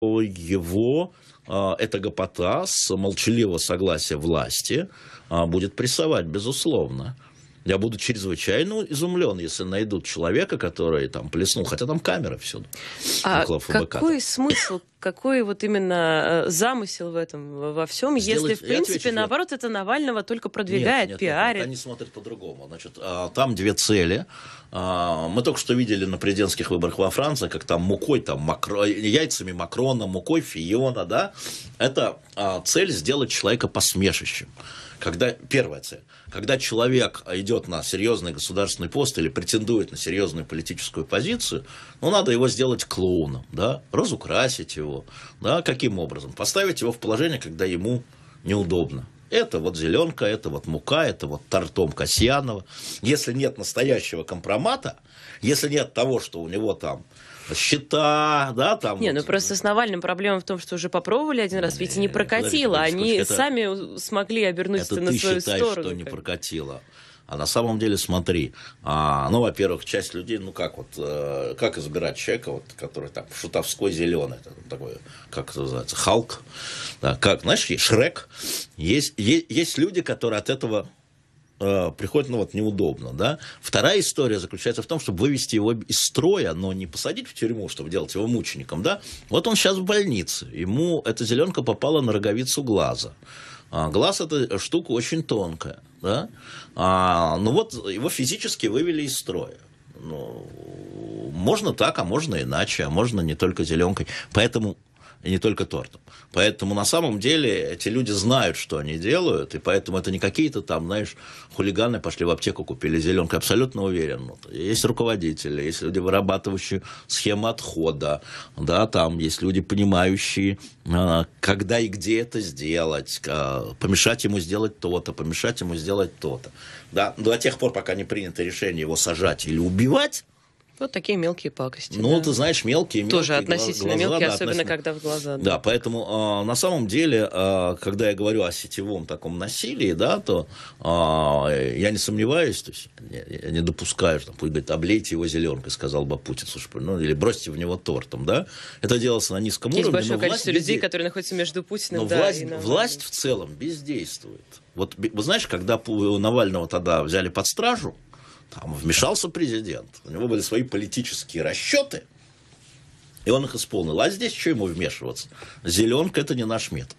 его а, эта гопота с молчаливого согласия власти а, будет прессовать, безусловно. Я буду чрезвычайно изумлен, если найдут человека, который там плеснул, хотя там камера всюду. А какой смысл, какой вот именно э, замысел в этом во всем, Сделать, если в принципе отвечу, наоборот это Навального только продвигает, нет, нет, пиарит? Нет, они смотрят по-другому. Значит, а, там две цели. А, мы только что видели на президентских выборах во Франции, как там мукой, там макро... яйцами Макрона, мукой Фиона, да? Это а, цель сделать человека посмешищем. Когда, первая цель, когда человек идет на серьезный государственный пост или претендует на серьезную политическую позицию, ну, надо его сделать клоуном, да, разукрасить его, да, каким образом? Поставить его в положение, когда ему неудобно, это вот зеленка, это вот мука, это вот тортом Касьянова. Если нет настоящего компромата, если нет того, что у него там счета, да, там. Не, ну вот, ну просто с Навальным проблема в том, что уже попробовали один раз, не, ведь и не прокатило. Подожди, Они это, сами смогли обернуть это, это на ты свою считаешь, сторону. что не прокатило. А на самом деле, смотри, а, ну, во-первых, часть людей, ну, как вот, э, как избирать человека, вот, который там шутовской зеленый, там, такой, как это называется, Халк, да, как, знаешь, Шрек, есть, есть, есть люди, которые от этого э, приходит, ну вот, неудобно, да. Вторая история заключается в том, чтобы вывести его из строя, но не посадить в тюрьму, чтобы делать его мучеником, да. Вот он сейчас в больнице, ему эта зеленка попала на роговицу глаза. А, глаз – это штука очень тонкая. Да? А, ну вот его физически вывели из строя. Ну, можно так, а можно иначе, а можно не только зеленкой. Поэтому и не только тортом. Поэтому на самом деле эти люди знают, что они делают, и поэтому это не какие-то там, знаешь, хулиганы пошли в аптеку, купили зеленку, абсолютно уверен. Ну, есть руководители, есть люди, вырабатывающие схемы отхода, да, там есть люди, понимающие, а, когда и где это сделать, а, помешать ему сделать то-то, помешать ему сделать то-то. Да, до тех пор, пока не принято решение его сажать или убивать, вот такие мелкие пакости. Ну, да. ты знаешь, мелкие, мелкие. Тоже относительно глаза, мелкие, да, особенно относительно... когда в глаза. Да, да поэтому э, на самом деле, э, когда я говорю о сетевом таком насилии, да, то э, я не сомневаюсь, то есть я, я не допускаю, что пусть говорит, облейте его зеленкой, сказал бы Путин, слушай, ну, или бросьте в него тортом, да. Это делается на низком Есть уровне. Есть большое количество людей, безде... которые находятся между Путиным, но да, власть, и Навальным. власть в целом бездействует. Вот, знаешь, когда э, Навального тогда взяли под стражу, там вмешался президент, у него были свои политические расчеты, и он их исполнил. А здесь что ему вмешиваться? Зеленка – это не наш метод.